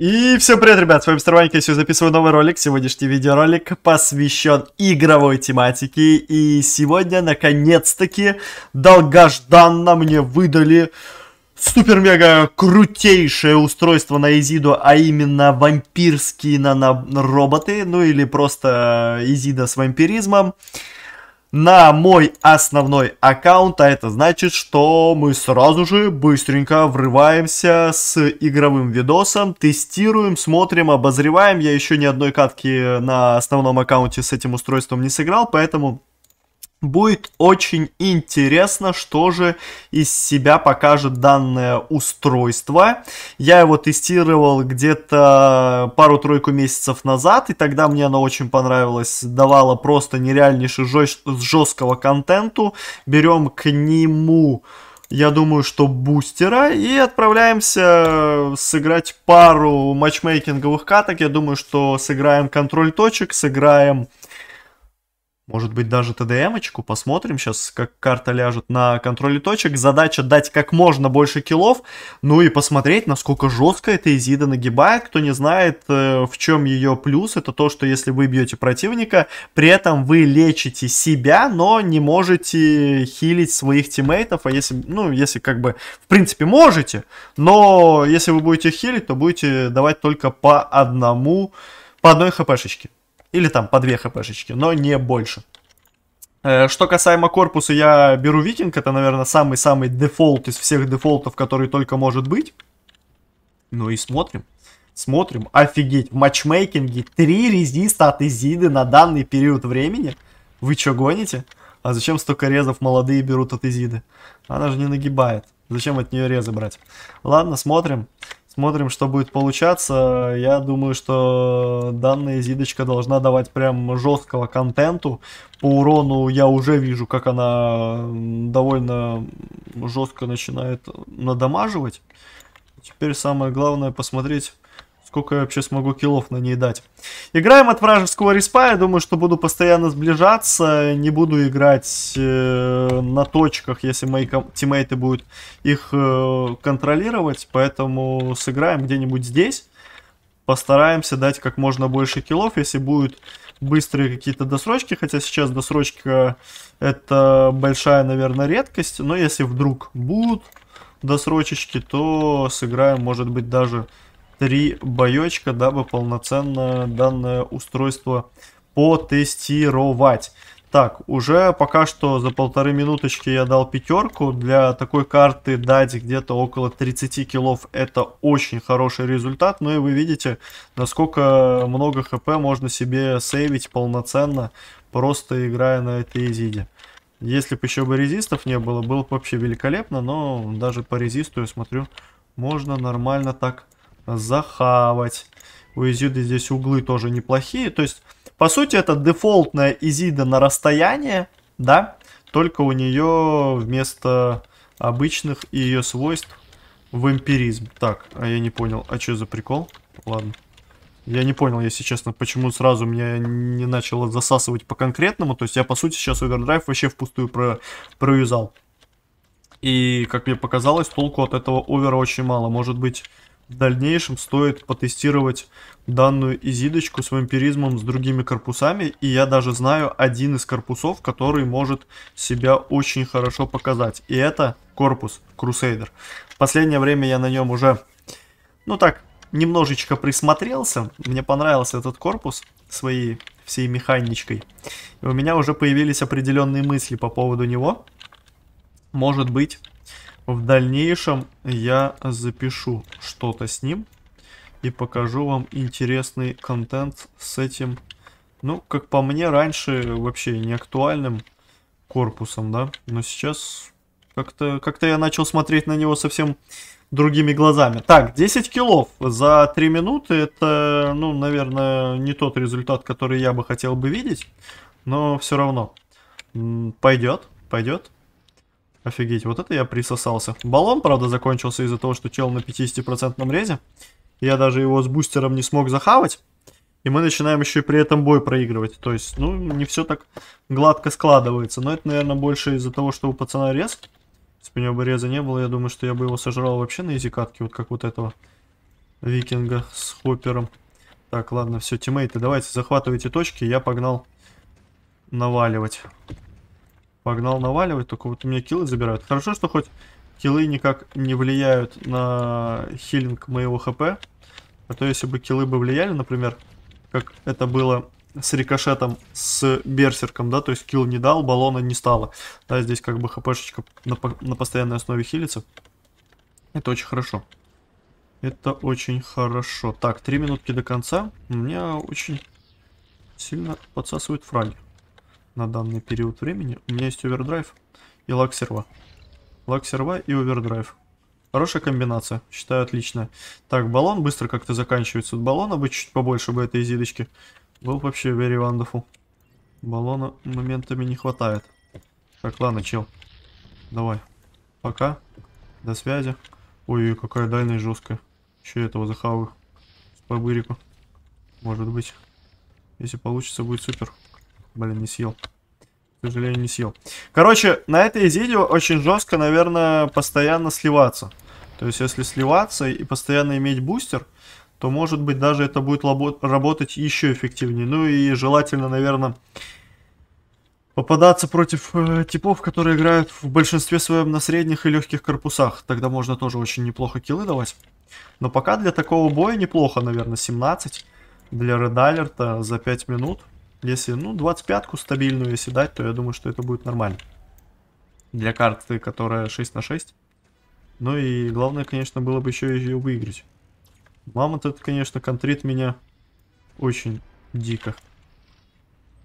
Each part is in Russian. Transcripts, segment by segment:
И всем привет, ребят, с вами Мистер Ванька, я сегодня записываю новый ролик. Сегодняшний видеоролик посвящен игровой тематике. И сегодня, наконец-таки, долгожданно мне выдали супер-мега крутейшее устройство на Изиду, а именно вампирские нанороботы, ну или просто э, Изида с вампиризмом на мой основной аккаунт, а это значит, что мы сразу же быстренько врываемся с игровым видосом, тестируем, смотрим, обозреваем. Я еще ни одной катки на основном аккаунте с этим устройством не сыграл, поэтому Будет очень интересно, что же из себя покажет данное устройство. Я его тестировал где-то пару-тройку месяцев назад, и тогда мне оно очень понравилось. Давало просто нереальнейший жест жесткого контенту. Берем к нему я думаю, что бустера, и отправляемся сыграть пару матчмейкинговых каток. Я думаю, что сыграем контроль точек, сыграем может быть, даже ТДМочку. Посмотрим сейчас, как карта ляжет на контроле точек. Задача дать как можно больше киллов. Ну и посмотреть, насколько жестко эта Изида нагибает. Кто не знает, э, в чем ее плюс, это то, что если вы бьете противника, при этом вы лечите себя, но не можете хилить своих тиммейтов. А если, ну, если как бы, в принципе, можете, но если вы будете хилить, то будете давать только по одному, по одной хпшечке. Или там по 2 хпшечки, но не больше. Э, что касаемо корпуса, я беру Викинг. Это, наверное, самый-самый дефолт из всех дефолтов, который только может быть. Ну и смотрим. Смотрим. Офигеть. В матчмейкинге 3 резиста от Изиды на данный период времени. Вы что гоните? А зачем столько резов молодые берут от Изиды? Она же не нагибает. Зачем от нее резы брать? Ладно, смотрим. Смотрим, что будет получаться. Я думаю, что данная Зидочка должна давать прям жесткого контенту. По урону я уже вижу, как она довольно жестко начинает надамаживать. Теперь самое главное посмотреть, Сколько я вообще смогу киллов на ней дать? Играем от вражеского респа. Я думаю, что буду постоянно сближаться. Не буду играть э, на точках, если мои тиммейты будут их э, контролировать. Поэтому сыграем где-нибудь здесь. Постараемся дать как можно больше киллов. Если будут быстрые какие-то досрочки. Хотя сейчас досрочка это большая, наверное, редкость. Но если вдруг будут досрочечки, то сыграем, может быть, даже три боечка, дабы полноценно данное устройство потестировать. Так, уже пока что за полторы минуточки я дал пятерку. Для такой карты дать где-то около 30 килов это очень хороший результат. Ну и вы видите, насколько много хп можно себе сейвить полноценно, просто играя на этой изиде. Если бы еще бы резистов не было, было бы вообще великолепно, но даже по резисту, я смотрю, можно нормально так захавать. У Изиды здесь углы тоже неплохие. То есть, по сути, это дефолтная Изида на расстояние, да? Только у нее вместо обычных ее свойств вампиризм. Так, а я не понял, а что за прикол? Ладно. Я не понял, если честно, почему сразу меня не начало засасывать по конкретному. То есть я, по сути, сейчас овердрайв вообще впустую про проюзал. И, как мне показалось, толку от этого овера очень мало. Может быть, в дальнейшем стоит потестировать данную изидочку с вампиризмом с другими корпусами. И я даже знаю один из корпусов, который может себя очень хорошо показать. И это корпус Crusader. В последнее время я на нем уже, ну так, немножечко присмотрелся. Мне понравился этот корпус своей всей механичкой. И у меня уже появились определенные мысли по поводу него. Может быть, в дальнейшем я запишу что-то с ним и покажу вам интересный контент с этим, ну, как по мне, раньше вообще не актуальным корпусом, да, но сейчас как-то как, -то, я начал смотреть на него совсем другими глазами. Так, 10 килов за 3 минуты, это, ну, наверное, не тот результат, который я бы хотел бы видеть, но все равно пойдет, пойдет. Офигеть, вот это я присосался. Баллон, правда, закончился из-за того, что чел на 50% резе. Я даже его с бустером не смог захавать. И мы начинаем еще и при этом бой проигрывать. То есть, ну, не все так гладко складывается. Но это, наверное, больше из-за того, что у пацана рез. Если бы у него бы реза не было, я думаю, что я бы его сожрал вообще на изикатке. Вот как вот этого викинга с хоппером. Так, ладно, все, тиммейты, давайте захватывайте точки. Я погнал наваливать. Погнал наваливать, только вот у меня килы забирают. Хорошо, что хоть килы никак не влияют на хилинг моего хп. А то если бы килы бы влияли, например, как это было с рикошетом, с берсерком, да, то есть килл не дал, баллона не стало. Да, здесь как бы хпшечка на, на постоянной основе хилится. Это очень хорошо. Это очень хорошо. Так, три минутки до конца. меня очень сильно подсасывают фраги на данный период времени. У меня есть овердрайв и Лаксерва, Лаксерва и овердрайв. Хорошая комбинация, считаю отличная. Так, баллон быстро как-то заканчивается. Баллона бы чуть побольше бы этой зидочки. Был вообще very wonderful. Баллона моментами не хватает. Так, ладно, чел. Давай. Пока. До связи. Ой, какая дальность жесткая. Еще этого захаваю. с побырику, Может быть. Если получится, будет супер. Блин, не съел. К сожалению, не съел. Короче, на этой зиде очень жестко, наверное, постоянно сливаться. То есть, если сливаться и постоянно иметь бустер, то, может быть, даже это будет работать еще эффективнее. Ну и желательно, наверное, попадаться против э, типов, которые играют в большинстве своем на средних и легких корпусах. Тогда можно тоже очень неплохо киллы давать. Но пока для такого боя неплохо, наверное, 17. Для Red Alert э, за 5 минут. Если, ну, 25-ку стабильную, если дать, то я думаю, что это будет нормально. Для карты, которая 6 на 6. Ну и главное, конечно, было бы еще ее выиграть. Мамонт этот, конечно, контрит меня очень дико.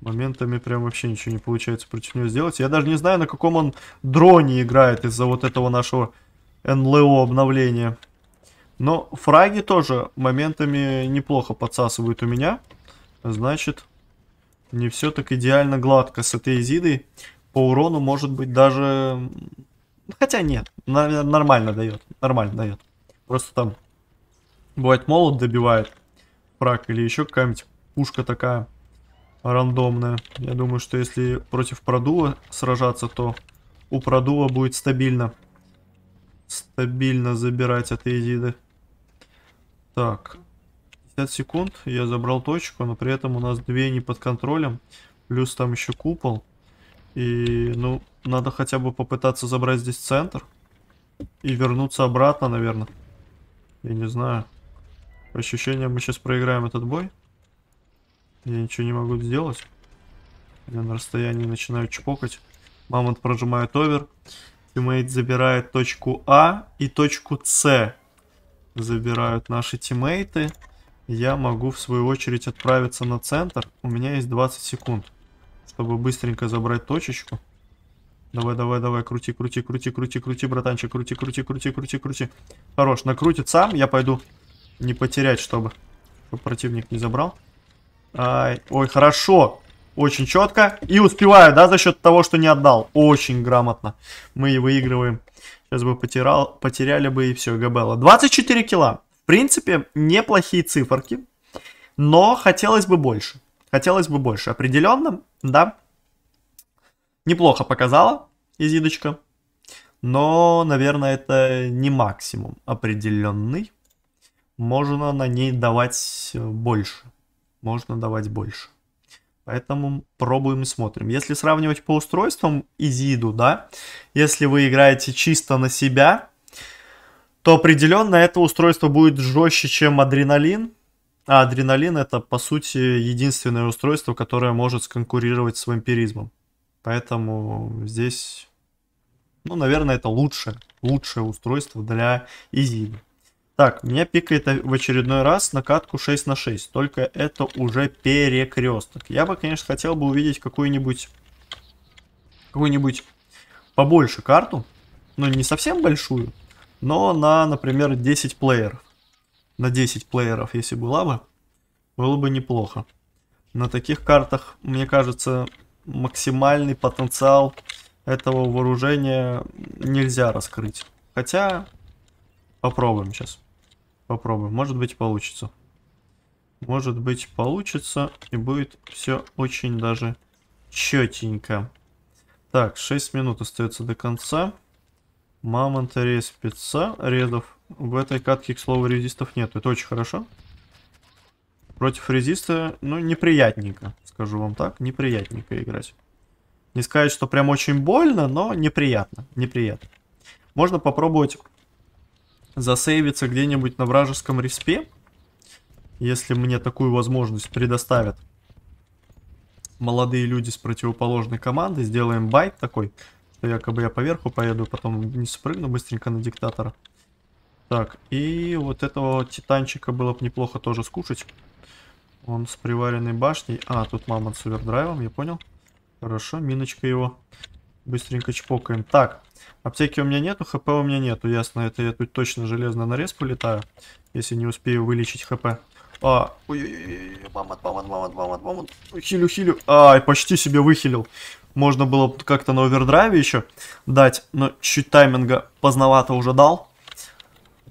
Моментами прям вообще ничего не получается против него сделать. Я даже не знаю, на каком он дроне играет из-за вот этого нашего НЛО обновления. Но фраги тоже моментами неплохо подсасывают у меня. Значит, не все так идеально гладко с этой Изидой. По урону может быть даже... Хотя нет, нормально дает, нормально дает. Просто там бывает молот добивает фраг или еще какая-нибудь пушка такая рандомная. Я думаю, что если против продува сражаться, то у продува будет стабильно. Стабильно забирать от Эзиды. Так, 50 секунд я забрал точку, но при этом у нас две не под контролем. Плюс там еще купол. И, ну, надо хотя бы попытаться забрать здесь центр. И вернуться обратно, наверное. Я не знаю. По ощущениям, мы сейчас проиграем этот бой. Я ничего не могу сделать. Я на расстоянии начинаю чпокать. Мамонт прожимает овер. Тиммейт забирает точку А и точку С. Забирают наши тиммейты я могу в свою очередь отправиться на центр. У меня есть 20 секунд, чтобы быстренько забрать точечку. Давай, давай, давай, крути, крути, крути, крути, крути, братанчик, крути, крути, крути, крути, крути. Хорош, накрутит сам, я пойду не потерять, чтобы, чтобы противник не забрал. Ай, ой, хорошо, очень четко. И успеваю, да, за счет того, что не отдал. Очень грамотно. Мы выигрываем. Сейчас бы потерял, потеряли бы и все, Габелла. 24 килла. В принципе, неплохие циферки, но хотелось бы больше. Хотелось бы больше. Определенно, да, неплохо показала изидочка, но, наверное, это не максимум определенный. Можно на ней давать больше. Можно давать больше. Поэтому пробуем и смотрим. Если сравнивать по устройствам Изиду, да, если вы играете чисто на себя, то определенно это устройство будет жестче, чем адреналин. А адреналин это, по сути, единственное устройство, которое может сконкурировать с вампиризмом. Поэтому здесь, ну, наверное, это лучшее, лучшее устройство для изи. Так, меня пикает в очередной раз накатку 6 на 6. Только это уже перекресток. Я бы, конечно, хотел бы увидеть какую-нибудь... Какую-нибудь побольше карту. Но не совсем большую но на, например, 10 плееров. На 10 плееров, если была бы, было бы неплохо. На таких картах, мне кажется, максимальный потенциал этого вооружения нельзя раскрыть. Хотя, попробуем сейчас. Попробуем, может быть получится. Может быть получится и будет все очень даже четенько. Так, 6 минут остается до конца. Мамонта, рез, спеца, редов. В этой катке, к слову, резистов нет. Это очень хорошо. Против резиста, ну, неприятненько, скажу вам так. Неприятненько играть. Не сказать, что прям очень больно, но неприятно. Неприятно. Можно попробовать засейвиться где-нибудь на вражеском респе. Если мне такую возможность предоставят молодые люди с противоположной команды. Сделаем байт такой что якобы я поверху поеду, потом не спрыгну быстренько на диктатора. Так, и вот этого титанчика было бы неплохо тоже скушать. Он с приваренной башней. А, тут мамонт с овердрайвом, я понял. Хорошо, миночка его. Быстренько чпокаем. Так, аптеки у меня нету, хп у меня нету. Ясно, это я тут точно железно нарез полетаю, если не успею вылечить хп. А, ой-ой-ой, мамонт, мамонт, мамонт, мамонт, мамонт. Хилю, хилю. Ай, почти себе выхилил. Можно было как-то на овердрайве еще дать, но чуть-чуть тайминга поздновато уже дал.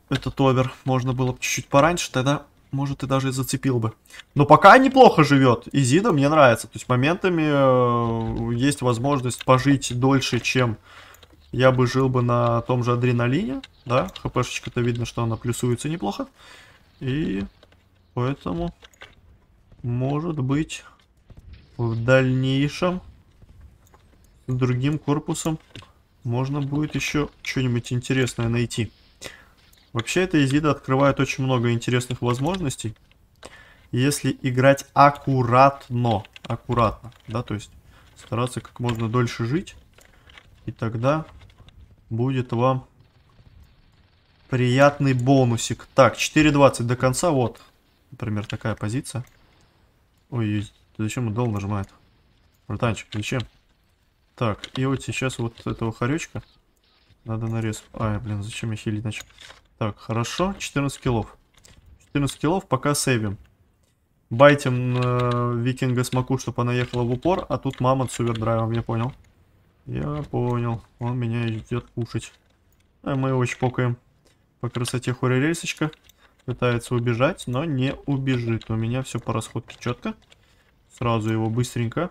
Этот овер можно было чуть-чуть пораньше, тогда, может, и даже и зацепил бы. Но пока неплохо живет. Изида мне нравится. То есть моментами э, есть возможность пожить дольше, чем я бы жил бы на том же адреналине. Да, хпшечка-то видно, что она плюсуется неплохо. И поэтому, может быть, в дальнейшем другим корпусом можно будет еще что-нибудь интересное найти. Вообще эта изида открывает очень много интересных возможностей, если играть аккуратно, аккуратно, да, то есть стараться как можно дольше жить, и тогда будет вам приятный бонусик. Так, 4.20 до конца, вот, например, такая позиция. Ой, зачем он дал нажимает? Братанчик, зачем? Так, и вот сейчас вот этого хоречка надо нарезать. Ай, блин, зачем я хилить начал? Так, хорошо, 14 килов. 14 килов пока сейвим. Байтим э, викинга с чтобы она ехала в упор, а тут мама с сувердрайвом, я понял. Я понял, он меня идет кушать. А мы его чпокаем. По красоте хоререльсочка. Пытается убежать, но не убежит. У меня все по расходке четко. Сразу его быстренько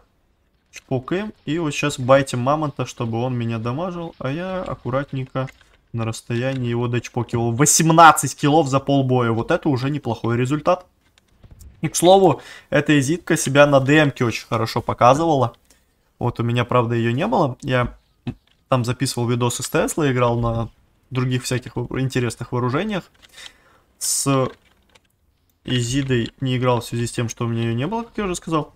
Чпокаем. И вот сейчас байтим мамонта, чтобы он меня дамажил. А я аккуратненько на расстоянии его дочпокивал. 18 килов за полбоя. Вот это уже неплохой результат. И, к слову, эта изитка себя на ДМке очень хорошо показывала. Вот у меня, правда, ее не было. Я там записывал видосы с Тесла, играл на других всяких интересных вооружениях. С Изидой не играл в связи с тем, что у меня ее не было, как я уже сказал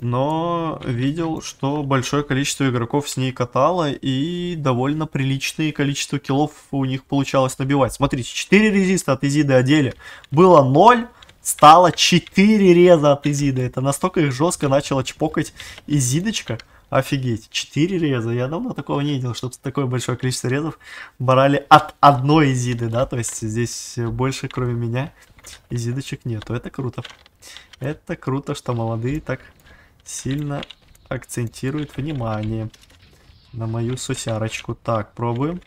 но видел, что большое количество игроков с ней катало, и довольно приличное количество киллов у них получалось набивать. Смотрите, 4 резиста от Изиды одели, было 0, стало 4 реза от Изиды. Это настолько их жестко начало чпокать Изидочка. Офигеть, 4 реза. Я давно такого не видел, чтобы такое большое количество резов брали от одной Изиды, да, то есть здесь больше, кроме меня, Изидочек нету. Это круто. Это круто, что молодые так сильно акцентирует внимание на мою сусярочку. Так, пробуем.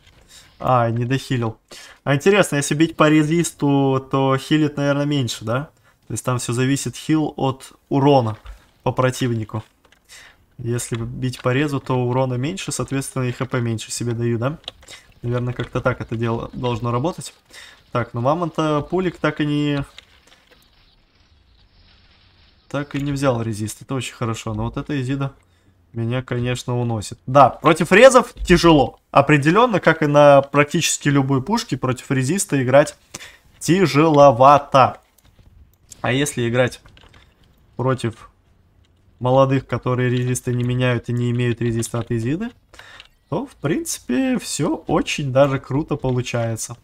А, не дохилил. А интересно, если бить по резисту, то хилит, наверное, меньше, да? То есть там все зависит хил от урона по противнику. Если бить по резу, то урона меньше, соответственно, и хп меньше себе даю, да? Наверное, как-то так это дело должно работать. Так, ну мамонта пулик так и не так и не взял резист. Это очень хорошо. Но вот эта изида меня, конечно, уносит. Да, против резов тяжело. Определенно, как и на практически любой пушке, против резиста играть тяжеловато. А если играть против молодых, которые резисты не меняют и не имеют резиста от изиды, то, в принципе, все очень даже круто получается.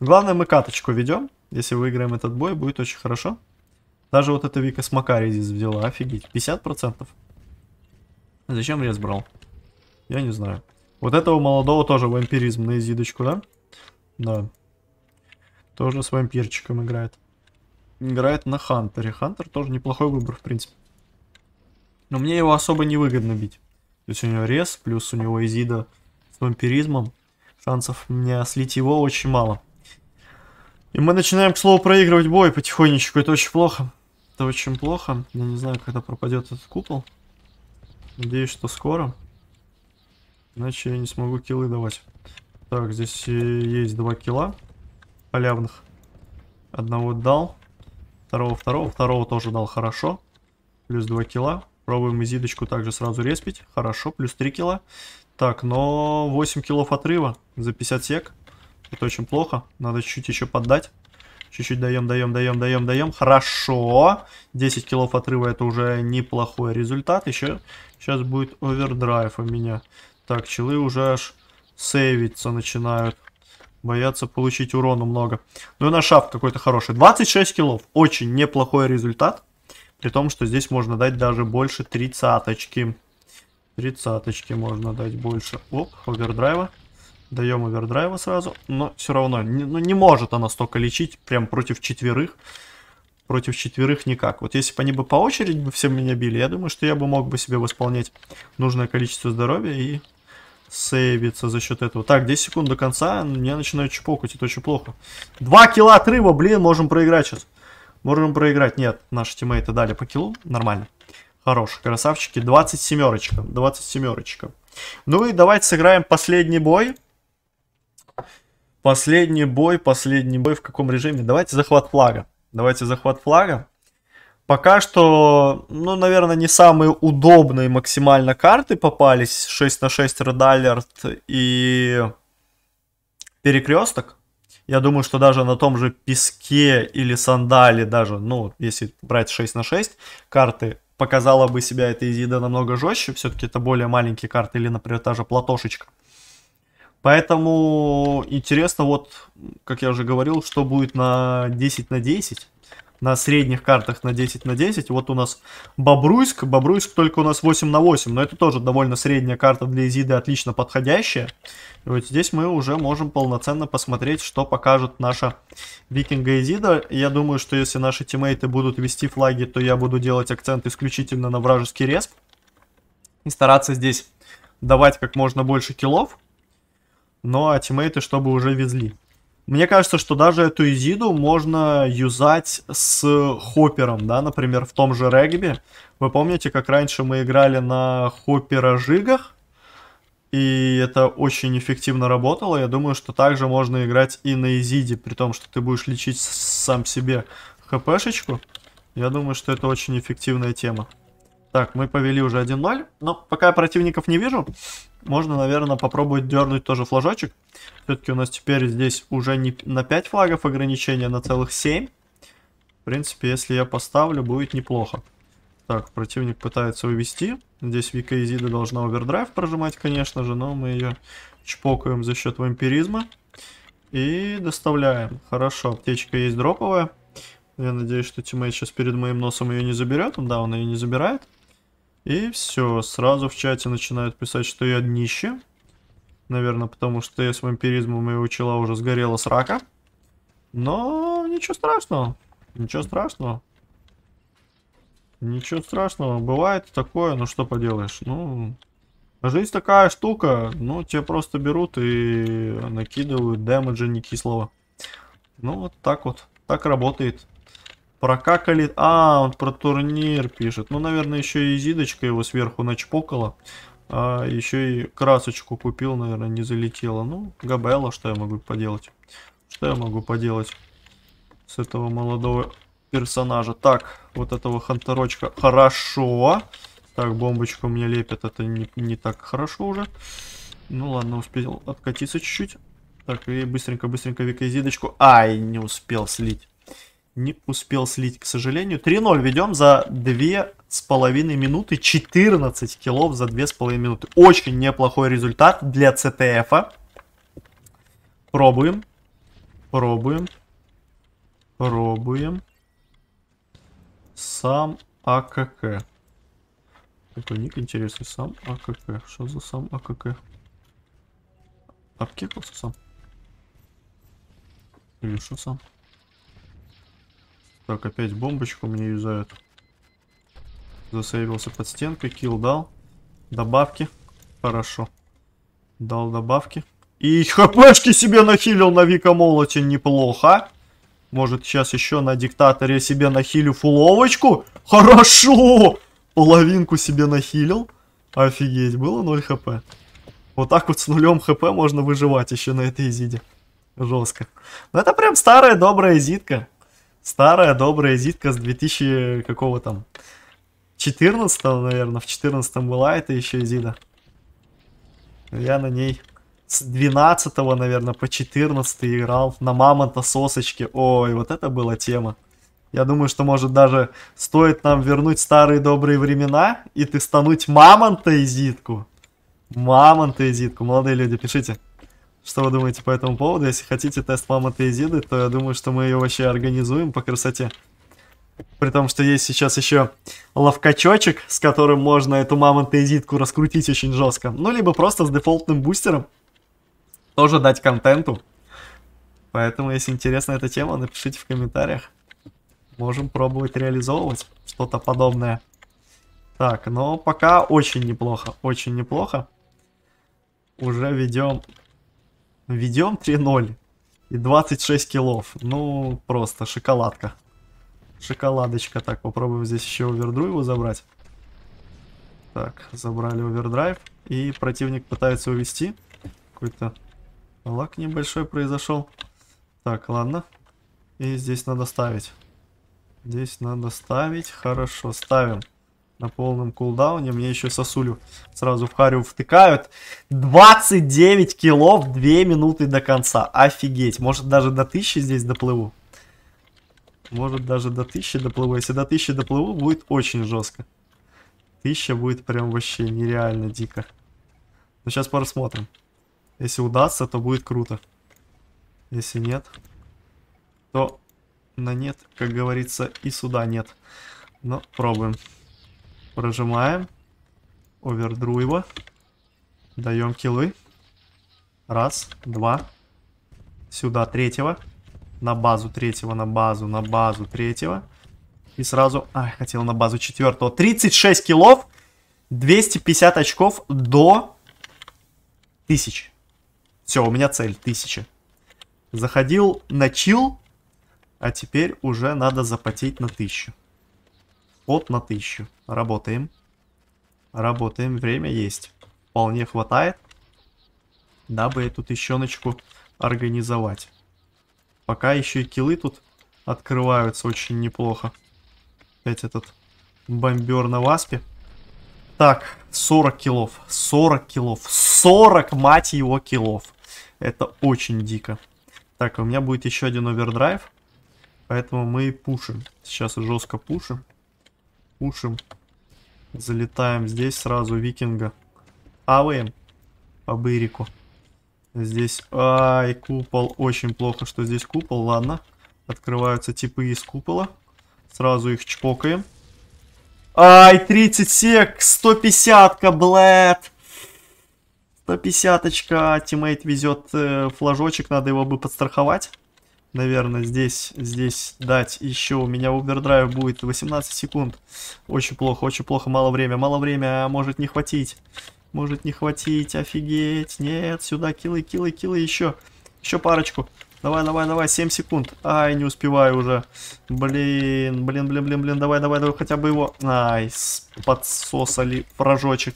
Главное, мы каточку ведем. Если выиграем этот бой, будет очень хорошо. Даже вот эта Вика Смакари здесь взяла, офигеть, 50%. Зачем рез брал? Я не знаю. Вот этого молодого тоже вампиризм на изидочку, да? Да. Тоже с вампирчиком играет. Играет на Хантере. Хантер тоже неплохой выбор, в принципе. Но мне его особо не выгодно бить. То есть у него рез, плюс у него изида с вампиризмом. Шансов мне слить его очень мало. И мы начинаем, к слову, проигрывать бой потихонечку. Это очень плохо. Это очень плохо. Я не знаю, когда пропадет этот купол. Надеюсь, что скоро. Иначе я не смогу килы давать. Так, здесь э, есть два кила халявных. Одного дал. Второго, второго. Второго тоже дал хорошо. Плюс два кила. Пробуем изидочку также сразу респить. Хорошо, плюс три кила. Так, но 8 килов отрыва за 50 сек. Это очень плохо. Надо чуть-чуть еще поддать. Чуть-чуть даем, даем, даем, даем, даем. Хорошо. 10 килов отрыва это уже неплохой результат. Еще сейчас будет овердрайв у меня. Так, челы уже аж сейвиться начинают. Боятся получить урону много. Ну и на шафт какой-то хороший. 26 килов. Очень неплохой результат. При том, что здесь можно дать даже больше тридцаточки. Тридцаточки можно дать больше. Оп, овердрайва. Даем овердрайва сразу, но все равно, не, ну не может она столько лечить, прям против четверых. Против четверых никак. Вот если бы они бы по очереди бы все меня били, я думаю, что я бы мог бы себе восполнять нужное количество здоровья и сейвиться за счет этого. Так, 10 секунд до конца, меня начинают чпокать, это очень плохо. 2 килла отрыва, блин, можем проиграть сейчас. Можем проиграть. Нет, наши тиммейты дали по киллу, нормально. Хорош, красавчики, 20 семерочка, 20 семерочка. Ну и давайте сыграем последний бой. Последний бой, последний бой в каком режиме? Давайте захват флага. Давайте захват флага. Пока что, ну, наверное, не самые удобные максимально карты попались. 6 на 6 Редалерт и Перекресток. Я думаю, что даже на том же песке или сандале даже, ну, если брать 6 на 6 карты, показала бы себя эта Изида намного жестче. Все-таки это более маленькие карты или, например, та же Платошечка. Поэтому интересно, вот, как я уже говорил, что будет на 10 на 10 на средних картах на 10 на 10. Вот у нас Бобруйск. Бобруйск только у нас 8 на 8. Но это тоже довольно средняя карта для Изиды, отлично подходящая. И вот здесь мы уже можем полноценно посмотреть, что покажет наша Викинга Изида. Я думаю, что если наши тиммейты будут вести флаги, то я буду делать акцент исключительно на вражеский респ. И стараться здесь давать как можно больше киллов но а тиммейты, чтобы уже везли. Мне кажется, что даже эту изиду можно юзать с хоппером, да, например, в том же регби. Вы помните, как раньше мы играли на хоппера жигах, и это очень эффективно работало. Я думаю, что также можно играть и на изиде, при том, что ты будешь лечить сам себе хпшечку. Я думаю, что это очень эффективная тема. Так, мы повели уже 1-0. Но пока я противников не вижу, можно, наверное, попробовать дернуть тоже флажочек. Все-таки у нас теперь здесь уже не на 5 флагов ограничение, на целых 7. В принципе, если я поставлю, будет неплохо. Так, противник пытается увести. Здесь Вика Изида должна овердрайв прожимать, конечно же, но мы ее чпокаем за счет вампиризма. И доставляем. Хорошо, аптечка есть дроповая. Я надеюсь, что тиммейт сейчас перед моим носом ее не заберет. Да, он ее не забирает. И все, сразу в чате начинают писать, что я днище. Наверное, потому что я с вампиризмом и учила уже сгорела с рака. Но ничего страшного. Ничего страшного. Ничего страшного. Бывает такое, ну что поделаешь. Ну, жизнь такая штука. Ну, тебя просто берут и накидывают дэмэджа не кислого. Ну, вот так вот. Так работает. Прокакали. А, он про турнир пишет. Ну, наверное, еще и Зидочка его сверху начпокала. А, еще и красочку купил, наверное, не залетела. Ну, Габела, что я могу поделать? Что я могу поделать с этого молодого персонажа? Так, вот этого хантерочка. Хорошо. Так, бомбочку мне лепят. Это не, не так хорошо уже. Ну ладно, успел откатиться чуть-чуть. Так, и быстренько-быстренько Викозидочку. Ай, не успел слить не успел слить, к сожалению. 3-0 ведем за 2,5 минуты. 14 килов за 2,5 минуты. Очень неплохой результат для ЦТФ. -а. Пробуем. Пробуем. Пробуем. Сам АКК. Такой ник интересный. Сам АКК. Что за сам АКК? Апкекался сам? Или что сам? Так, опять бомбочку мне юзают. Засейвился под стенкой, килл дал. Добавки. Хорошо. Дал добавки. И хпшки себе нахилил на Вика Молоте неплохо. Может, сейчас еще на диктаторе себе нахилю фуловочку? Хорошо! Половинку себе нахилил. Офигеть, было 0 хп. Вот так вот с нулем хп можно выживать еще на этой изиде. Жестко. Но ну, это прям старая добрая изитка. Старая добрая зитка с 2000 какого там? 14 наверное, в 14 была это еще Изида. Я на ней с 12 наверное, по 14 играл на мамонта сосочки. Ой, вот это была тема. Я думаю, что может даже стоит нам вернуть старые добрые времена и ты стануть мамонта и зитку. Мамонта и зитку. Молодые люди, пишите. Что вы думаете по этому поводу? Если хотите тест мамы Теизиды, то я думаю, что мы ее вообще организуем по красоте. При том, что есть сейчас еще ловкачочек, с которым можно эту мамонта раскрутить очень жестко. Ну, либо просто с дефолтным бустером тоже дать контенту. Поэтому, если интересна эта тема, напишите в комментариях. Можем пробовать реализовывать что-то подобное. Так, но пока очень неплохо, очень неплохо. Уже ведем Ведем 3-0. И 26 килов. Ну, просто шоколадка. Шоколадочка. Так, попробуем здесь еще овердру его забрать. Так, забрали овердрайв. И противник пытается увести. Какой-то лак небольшой произошел. Так, ладно. И здесь надо ставить. Здесь надо ставить. Хорошо, ставим на полном кулдауне. Мне еще сосулю сразу в харю втыкают. 29 килов, 2 минуты до конца. Офигеть. Может даже до 1000 здесь доплыву. Может даже до 1000 доплыву. Если до 1000 доплыву, будет очень жестко. 1000 будет прям вообще нереально дико. Но ну, сейчас посмотрим. Если удастся, то будет круто. Если нет, то на нет, как говорится, и сюда нет. Но пробуем. Прожимаем. Овердру его. Даем килы. Раз, два. Сюда третьего. На базу третьего, на базу, на базу третьего. И сразу... Ай, хотел на базу четвертого. 36 килов. 250 очков до тысячи, Все, у меня цель тысяча, Заходил на чил, а теперь уже надо запотеть на тысячу от на тысячу Работаем. Работаем. Время есть. Вполне хватает, дабы эту тыщеночку организовать. Пока еще и килы тут открываются очень неплохо. Опять этот бомбер на васпе. Так, 40 килов. 40 килов. 40, мать его, килов. Это очень дико. Так, а у меня будет еще один овердрайв. Поэтому мы и пушим. Сейчас жестко пушим пушим. Залетаем здесь сразу викинга. Аваем по бырику. Здесь... Ай, купол. Очень плохо, что здесь купол. Ладно. Открываются типы из купола. Сразу их чпокаем. Ай, 30 сек. 150-ка, блэд. 150-очка. Тиммейт везет э, флажочек. Надо его бы подстраховать наверное, здесь, здесь дать еще. У меня овердрайв будет 18 секунд. Очень плохо, очень плохо, мало время, мало время, а может не хватить. Может не хватить, офигеть, нет, сюда килы, килы, килы, еще. Еще парочку, Давай, давай, давай, 7 секунд. Ай, не успеваю уже. Блин, блин, блин, блин, блин, давай, давай, давай, хотя бы его... Ай, подсосали фражочек.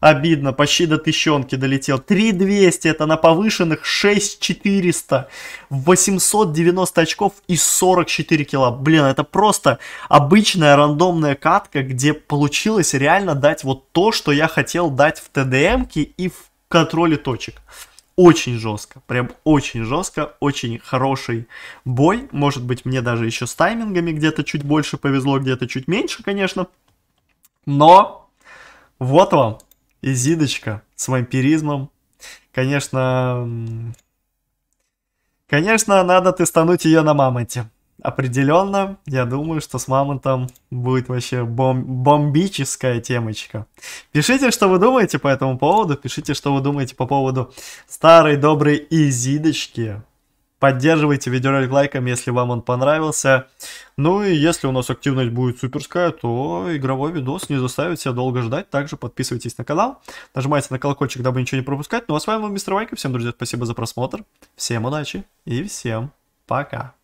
Обидно, почти до тысячонки долетел. 3200, это на повышенных 6400. 890 очков и 44 кило. Блин, это просто обычная рандомная катка, где получилось реально дать вот то, что я хотел дать в ТДМке и в контроле точек очень жестко, прям очень жестко, очень хороший бой, может быть, мне даже еще с таймингами где-то чуть больше повезло, где-то чуть меньше, конечно, но вот вам Изидочка с вампиризмом, конечно, конечно, надо ты стануть ее на мамонте определенно, я думаю, что с Мамонтом будет вообще бом бомбическая темочка. Пишите, что вы думаете по этому поводу, пишите, что вы думаете по поводу старой доброй Изидочки. Поддерживайте видеоролик лайком, если вам он понравился. Ну и если у нас активность будет суперская, то игровой видос не заставит себя долго ждать. Также подписывайтесь на канал, нажимайте на колокольчик, дабы ничего не пропускать. Ну а с вами был Мистер Вайк, всем, друзья, спасибо за просмотр, всем удачи и всем пока.